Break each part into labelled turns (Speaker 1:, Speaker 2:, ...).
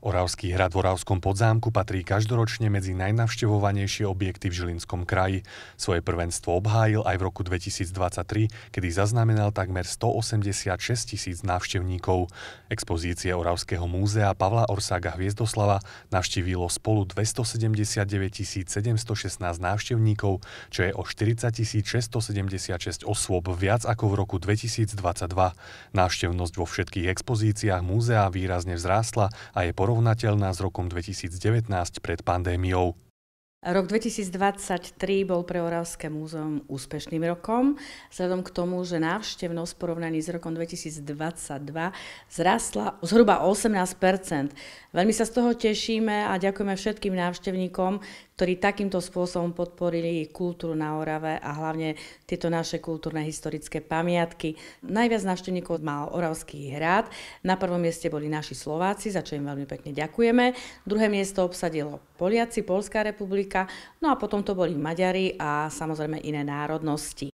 Speaker 1: Oravský hrad v Oravskom podzámku patrí každoročne medzi najnavštevovanejšie objekty v Žilinskom kraji. Svoje prvenstvo obhájil aj v roku 2023, kedy zaznamenal takmer 186 tisíc návštevníkov. Expozície Oravského múzea Pavla Orsága Hviezdoslava navštívilo spolu 279 716 návštevníkov, čo je o 40 676 osôb viac ako v roku 2022. Návštevnosť vo všetkých expozíciách múzea výrazne vzrástla a je porovnaná porovnateľná s rokom 2019 pred pandémiou.
Speaker 2: Rok 2023 bol pre Oravské múzeum úspešným rokom, vzhľadom k tomu, že návštevnosť v porovnaní s rokom 2022 zrastla zhruba 18 Veľmi sa z toho tešíme a ďakujeme všetkým návštevníkom, ktorí takýmto spôsobom podporili kultúru na Orave a hlavne tieto naše kultúrne historické pamiatky. Najviac návštevníkov mal Oravský hrad. Na prvom mieste boli naši Slováci, za čo im veľmi pekne ďakujeme. Druhé miesto obsadilo Poliaci, Polská republika, no a potom to boli Maďari a samozrejme iné národnosti.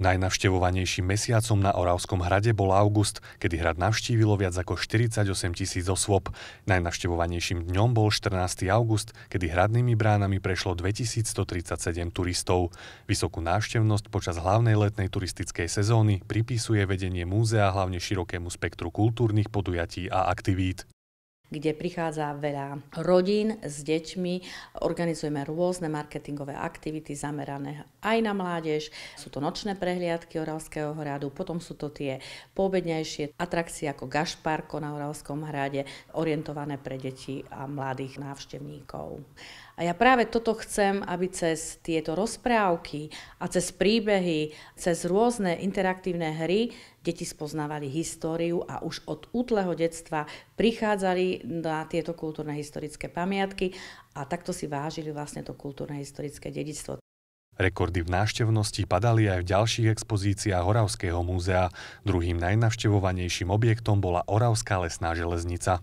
Speaker 1: Najnavštevovanejším mesiacom na Oravskom hrade bol august, kedy hrad navštívilo viac ako 48 tisíc osôb. Najnavštevovanejším dňom bol 14. august, kedy hradnými bránami prešlo 2137 turistov. Vysokú návštevnosť počas hlavnej letnej turistickej sezóny pripisuje vedenie múzea hlavne širokému spektru kultúrnych podujatí a aktivít
Speaker 2: kde prichádza veľa rodín s deťmi. Organizujeme rôzne marketingové aktivity zamerané aj na mládež. Sú to nočné prehliadky Oravského hradu, potom sú to tie poobednejšie atrakcie ako Gašparko na Oravskom hrade, orientované pre deti a mladých návštevníkov. A ja práve toto chcem, aby cez tieto rozprávky a cez príbehy, cez rôzne interaktívne hry deti spoznávali históriu a už od útleho detstva prichádzali na tieto kultúrne historické pamiatky a takto si vážili vlastne to kultúrne historické dedictvo.
Speaker 1: Rekordy v návštevnosti padali aj v ďalších expozíciách Horavského múzea. Druhým najnavštevovanejším objektom bola Oravská lesná železnica.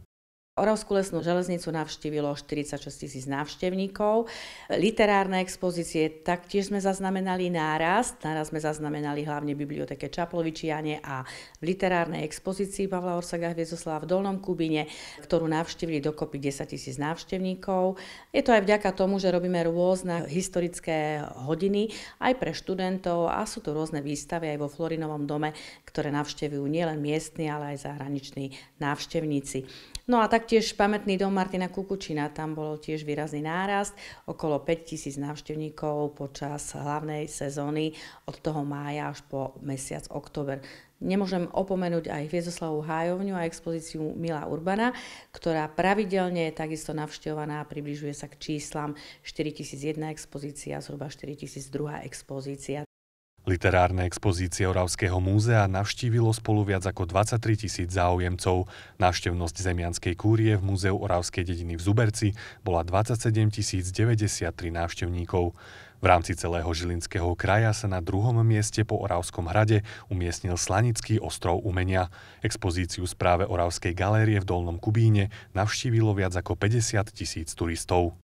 Speaker 2: Oravskú lesnú železnicu navštívilo 46 tisíc návštevníkov. Literárne expozície taktiež sme zaznamenali nárast. Nárast sme zaznamenali hlavne v biblioteke Čaplovičiane a v literárnej expozícii Pavla Orsaga Hviezoslava v Dolnom Kubine, ktorú navštívili dokopy 10 tisíc návštevníkov. Je to aj vďaka tomu, že robíme rôzne historické hodiny aj pre študentov a sú tu rôzne výstavy aj vo Florinovom dome, ktoré navštevujú nielen miestni, ale aj zahraniční návštevníci. No a tak Taktiež pamätný dom Martina Kukučina, tam bol tiež výrazný nárast, okolo 5000 návštevníkov počas hlavnej sezóny od toho mája až po mesiac október. Nemôžem opomenúť aj Hviezoslavu Hájovňu a expozíciu Mila Urbana, ktorá pravidelne je takisto navštevovaná a približuje sa k číslam 4001 expozícia, zhruba 4002 expozícia.
Speaker 1: Literárne expozície Oravského múzea navštívilo spolu viac ako 23 tisíc záujemcov. Návštevnosť zemianskej kúrie v Múzeu Oravskej dediny v Zuberci bola 27 093 návštevníkov. V rámci celého Žilinského kraja sa na druhom mieste po Oravskom hrade umiestnil Slanický ostrov umenia. Expozíciu správe Oravskej galérie v Dolnom Kubíne navštívilo viac ako 50 tisíc turistov.